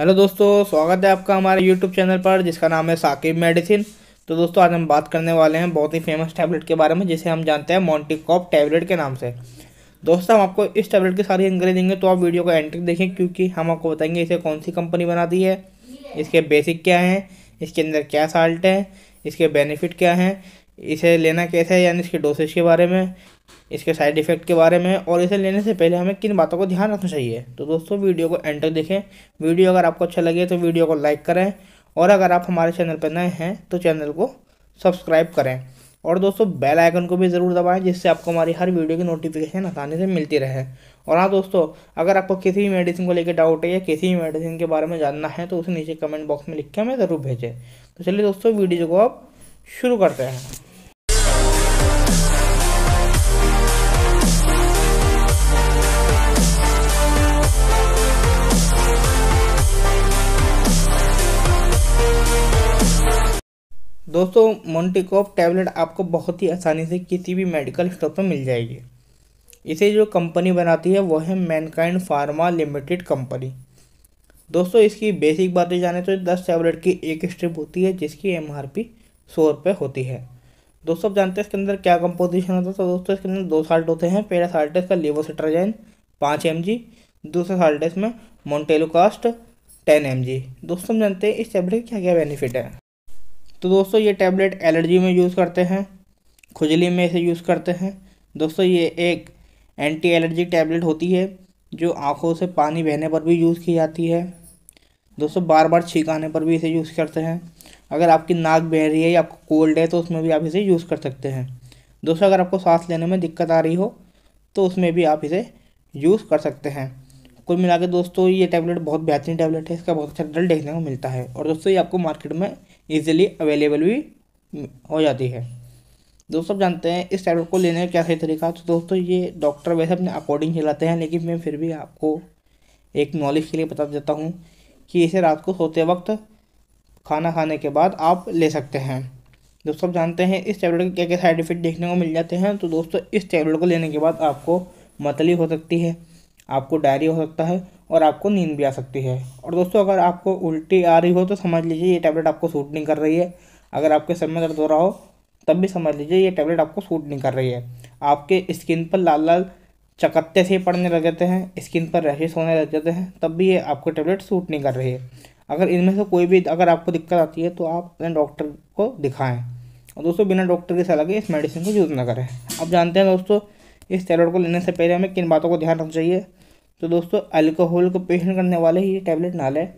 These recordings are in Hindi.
हेलो दोस्तों स्वागत है आपका हमारे यूट्यूब चैनल पर जिसका नाम है साकिब मेडिसिन तो दोस्तों आज हम बात करने वाले हैं बहुत ही फेमस टैबलेट के बारे में जिसे हम जानते हैं मॉन्टिकॉप टैबलेट के नाम से दोस्तों हम आपको इस टैबलेट की सारी जानकारी देंगे तो आप वीडियो को एंट्री देखें क्योंकि हम आपको बताएंगे इसे कौन सी कंपनी बनाती है इसके बेसिक क्या हैं इसके अंदर क्या साल्ट है इसके बेनिफिट क्या हैं इसे लेना कैसे है यानी इसके डोसेज के बारे में इसके साइड इफ़ेक्ट के बारे में और इसे लेने से पहले हमें किन बातों को ध्यान रखना चाहिए तो दोस्तों वीडियो को एंड तक देखें वीडियो अगर आपको अच्छा लगे तो वीडियो को लाइक करें और अगर आप हमारे चैनल पर नए हैं तो चैनल को सब्सक्राइब करें और दोस्तों बेल आइकन को भी ज़रूर दबाएं जिससे आपको हमारी हर वीडियो की नोटिफिकेशन आसानी से मिलती रहे और हाँ दोस्तों अगर आपको किसी भी मेडिसिन को लेकर डाउट है या किसी भी मेडिसिन के बारे में जानना है तो उसे नीचे कमेंट बॉक्स में लिख के हमें ज़रूर भेजें तो चलिए दोस्तों वीडियो को आप शुरू करते हैं दोस्तों मोन्टिकॉफ टैबलेट आपको बहुत ही आसानी से किसी भी मेडिकल स्टोर पर मिल जाएगी इसे जो कंपनी बनाती है वो है मैनकाइंड फार्मा लिमिटेड कंपनी दोस्तों इसकी बेसिक बातें जाने तो दस टैबलेट की एक स्ट्रिप होती है जिसकी एम आर पी सौ रुपये होती है दोस्तों आप जानते हैं इसके अंदर क्या कंपोजिशन होता है तो दोस्तों इसके अंदर दो साल्ट होते हैं पहला साल्ट इसका लिवोसिट्राजाइन पाँच एम जी दूसरा साल्ट इसमें मोन्टेलोकास्ट टेन एम जी दोस्तों जानते हैं इस टैबलेट के क्या क्या बेनिफिट है तो दोस्तों ये टैबलेट एलर्जी में यूज़ करते हैं खुजली में इसे यूज़ करते हैं दोस्तों ये एक एंटी एलर्जिक टैबलेट होती है जो आँखों से पानी बहने पर भी यूज़ की जाती है दोस्तों बार बार छींक आने पर भी इसे यूज़ करते हैं अगर आपकी नाक बह रही है या आपको कोल्ड है तो उसमें भी आप इसे यूज़ कर सकते हैं दोस्तों अगर आपको सांस लेने में दिक्कत आ रही हो तो उसमें भी आप इसे यूज़ कर सकते हैं कुल मिला के दोस्तों ये टैबलेट बहुत बेहतरीन टैबलेट है इसका बहुत अच्छा रिजल्ट देखने को मिलता है और दोस्तों ये आपको मार्केट में ईजिली अवेलेबल भी हो जाती है दोस्तों जानते हैं इस टैबलेट को लेने का क्या सही तरीका तो दोस्तों ये डॉक्टर वैसे अपने अकॉर्डिंग चलाते हैं लेकिन मैं फिर भी आपको एक नॉलेज के लिए बता देता हूँ कि इसे रात को सोते वक्त खाना खाने के बाद आप ले सकते हैं दोस्तों आप जानते हैं इस टैबलेट के क्या क्या साइड इफेक्ट देखने को मिल जाते हैं तो दोस्तों इस टैबलेट को लेने के बाद आपको मतली हो सकती है आपको डायरी हो सकता है और आपको नींद भी आ सकती है और दोस्तों अगर आपको उल्टी आ रही हो तो समझ लीजिए ये टैबलेट आपको सूट नहीं कर रही है अगर आपके सर में दर्द हो रहा हो तब भी समझ लीजिए ये टैबलेट आपको सूट नहीं कर रही है आपके स्किन पर लाल लाल चकत्ते से पड़ने लग जाते हैं स्किन पर रैशेस होने लग जाते हैं तब भी ये आपको टैबलेट सूट नहीं कर रही है अगर इनमें से कोई भी अगर आपको दिक्कत आती है तो आप अपने डॉक्टर को दिखाएं और दोस्तों बिना डॉक्टर के सलाह के इस मेडिसिन को यूज़ ना करें अब जानते हैं दोस्तों इस टैबलेट को लेने से पहले हमें किन बातों को ध्यान रखना चाहिए तो दोस्तों अल्कोहल को पेशेंट करने वाले ही ये टैबलेट ना लें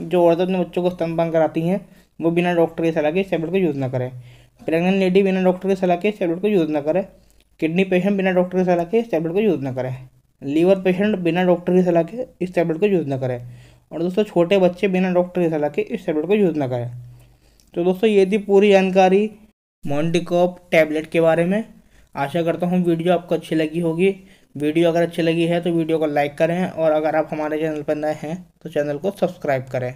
जो औरतें अपने बच्चों को स्तनपान कराती हैं वो बिना डॉक्टर की सलाह के इस टैबलेट को यूज़ ना करें प्रेगनेंट लेडी बिना डॉक्टर की सलाह के इस टैबलेट को यूज़ ना करें किडनी पेशेंट बिना डॉक्टर की सलाह के इस टैबलेट को यूज़ ना करें लीवर पेशेंट बिना डॉक्टर की सलाह के इस टैबलेट को यूज़ ना करें और दोस्तों छोटे बच्चे बिना डॉक्टर की सलाह के इस टैबलेट को यूज़ ना करें तो दोस्तों ये थी पूरी जानकारी मॉन्टिकॉप टैबलेट के बारे में आशा करता हूँ वीडियो आपको अच्छी लगी होगी वीडियो अगर अच्छी लगी है तो वीडियो को लाइक करें और अगर आप हमारे चैनल पर नए हैं तो चैनल को सब्सक्राइब करें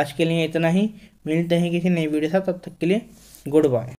आज के लिए इतना ही मिलते हैं किसी नई वीडियो से तब तक के लिए गुड बाय